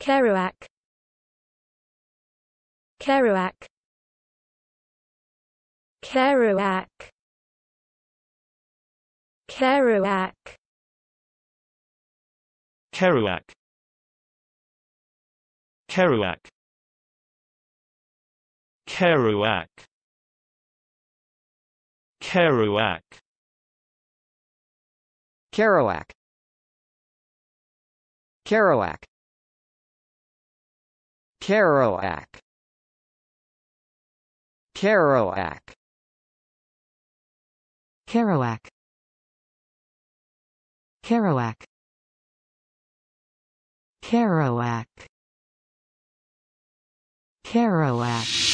Kerouac Kerouac Kerouac Kerouac Kerouac Kerouac Kerouac Kerouac Kerouac Kerouac Kerouac Kerouac Kerouac Kerouac Kerouac Kerouac